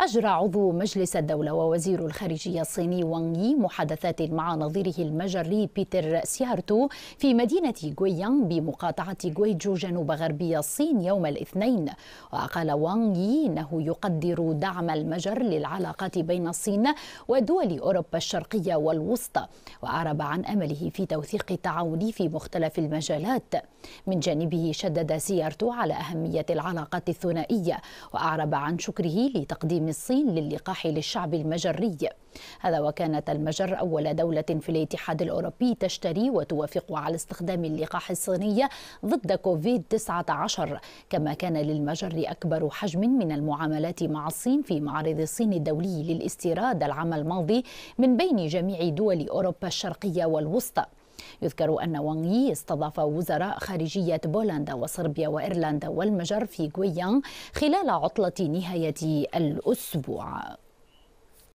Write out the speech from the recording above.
أجرى عضو مجلس الدولة ووزير الخارجية الصيني وانغ يي محادثات مع نظيره المجري بيتر سيارتو في مدينة غويان بمقاطعة غويجو جنوب غربي الصين يوم الاثنين وقال وانغ يي إنه يقدر دعم المجر للعلاقات بين الصين ودول أوروبا الشرقية والوسطى وأعرب عن أمله في توثيق التعاون في مختلف المجالات من جانبه شدد سيارتو على أهمية العلاقات الثنائية وأعرب عن شكره لتقديم من الصين للقاح للشعب المجري هذا وكانت المجر أول دولة في الاتحاد الأوروبي تشتري وتوافق على استخدام اللقاح الصيني ضد كوفيد-19 كما كان للمجر أكبر حجم من المعاملات مع الصين في معرض الصين الدولي للاستيراد العام الماضي من بين جميع دول أوروبا الشرقية والوسطى يذكر أن وانغ يي استضاف وزراء خارجية بولندا وصربيا وإيرلندا والمجر في غويان خلال عطلة نهاية الأسبوع